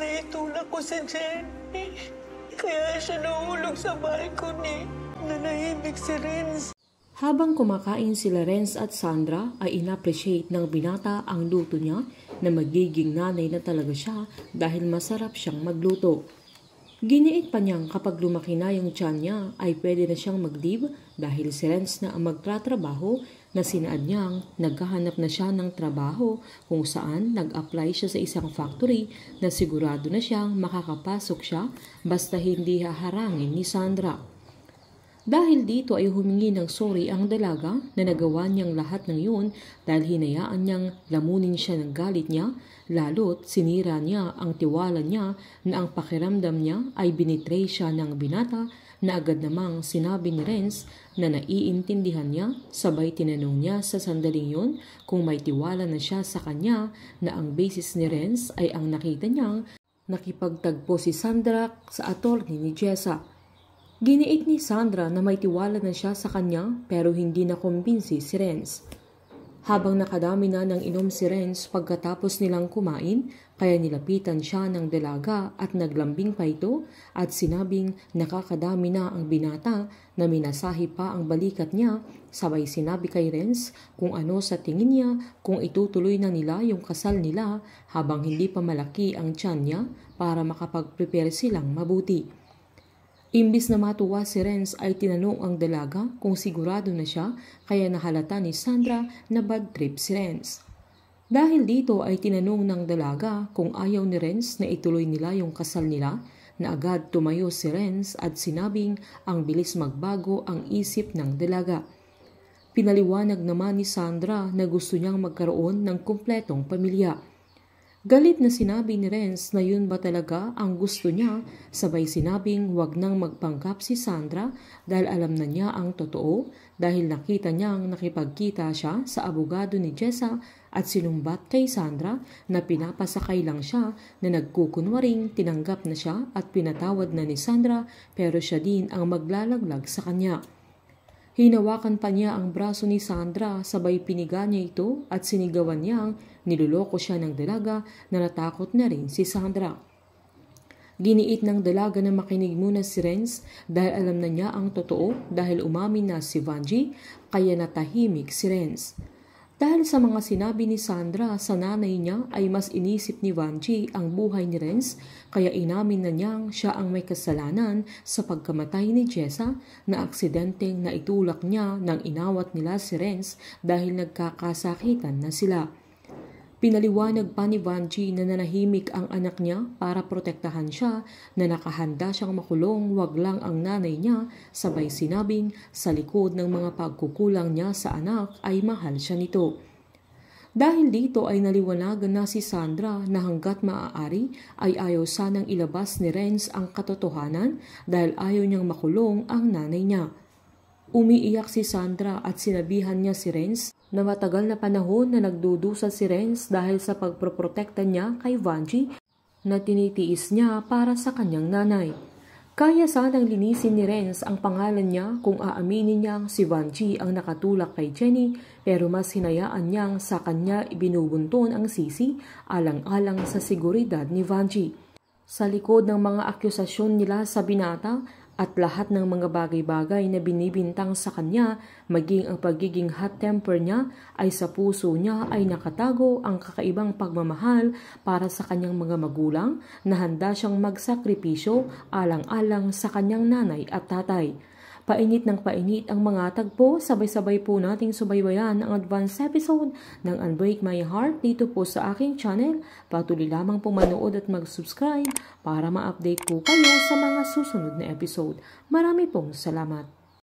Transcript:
Naitulak ko si Jenny. Kaya siya nahulog sa balcony. Nanahimik si Renz. Habang kumakain si Renz at Sandra ay inappreciate ng binata ang luto niya na magiging nanay na talaga siya dahil masarap siyang magluto. Giniit pa niyang kapag lumaki na yung tiyan niya ay pwede na siyang mag dahil si Renz na ang magtratrabaho na sinaad niyang naghahanap na siya ng trabaho kung saan nag-apply siya sa isang factory na sigurado na siyang makakapasok siya basta hindi haharangin ni Sandra. Dahil dito ay humingi ng sorry ang dalaga na nagawa niyang lahat ng yun dahil hinayaan niyang lamunin siya ng galit niya, lalo't sinira niya ang tiwala niya na ang pakiramdam niya ay binitray siya ng binata na agad namang sinabi ni Renz na naiintindihan niya sabay tinanong niya sa sandaling yun kung may tiwala na siya sa kanya na ang basis ni Renz ay ang nakita niyang nakipagtagpo si Sandra sa attorney ni Jessa Giniit ni Sandra na may tiwala na siya sa kanya pero hindi na kumbinsi si Renz. Habang nakadami na ng inom si Renz pagkatapos nilang kumain, kaya nilapitan siya ng dalaga at naglambing pa ito at sinabing nakakadami na ang binata na minasahi pa ang balikat niya, sabay sinabi kay Renz kung ano sa tingin niya kung itutuloy na nila yung kasal nila habang hindi pa malaki ang tiyan niya para makapag-prepare silang mabuti. Imbis na matuwa si Renz ay tinanong ang dalaga kung sigurado na siya kaya nahalata ni Sandra na bad trip si Renz. Dahil dito ay tinanong ng dalaga kung ayaw ni Renz na ituloy nila yung kasal nila na agad tumayo si Renz at sinabing ang bilis magbago ang isip ng dalaga. Pinaliwanag naman ni Sandra na gusto niyang magkaroon ng kumpletong pamilya. Galit na sinabi ni Renz na yun ba talaga ang gusto niya, sabay sinabing wag nang magpangkap si Sandra dahil alam na niya ang totoo dahil nakita niyang nakipagkita siya sa abogado ni Jessa at sinumbat kay Sandra na pinapasakay lang siya na nagkukunwaring tinanggap na siya at pinatawad na ni Sandra pero siya din ang maglalaglag sa kanya. Hinawakan pa niya ang braso ni Sandra sabay piniga niya ito at sinigawan niyang niluloko siya ng dalaga na natakot na rin si Sandra. Giniit ng dalaga na makinig muna si Renz dahil alam na niya ang totoo dahil umamin na si Vanji kaya natahimik si Renz. Dahil sa mga sinabi ni Sandra sa nanay niya ay mas inisip ni Wanji ang buhay ni Renz kaya inamin na niyang siya ang may kasalanan sa pagkamatay ni Jessa na aksidenteng na itulak niya nang inawat nila si Renz dahil nagkakasakitan na sila. Pinaliwanag pa ni Vanji na nanahimik ang anak niya para protektahan siya na nakahanda siyang makulong wag lang ang nanay niya sabay sinabing sa likod ng mga pagkukulang niya sa anak ay mahal siya nito. Dahil dito ay naliwanag na si Sandra na hanggat maaari ay ayaw sanang ilabas ni Renz ang katotohanan dahil ayaw niyang makulong ang nanay niya. Umiiyak si Sandra at sinabihan niya si Renz na matagal na panahon na nagdudusa si Renz dahil sa pagproprotekta niya kay Vanji na tinitiis niya para sa kanyang nanay. Kaya sanang linisin ni Renz ang pangalan niya kung aaminin niyang si Vanji ang nakatulak kay Jenny pero mas hinayaan niyang sa kanya ibinubunton ang sisi alang-alang sa seguridad ni Vanji. Sa likod ng mga akusasyon nila sa binata at lahat ng mga bagay-bagay na binibintang sa kanya, maging ang pagiging hot temper niya, ay sa puso niya ay nakatago ang kakaibang pagmamahal para sa kanyang mga magulang na handa siyang magsakripisyo alang-alang sa kanyang nanay at tatay. Painit ng painit ang mga tagpo, sabay-sabay po nating subaybayan ang advance episode ng Unbreak My Heart dito po sa aking channel. Patuloy lamang po manood at mag-subscribe para ma-update po kayo sa mga susunod na episode. Marami pong salamat!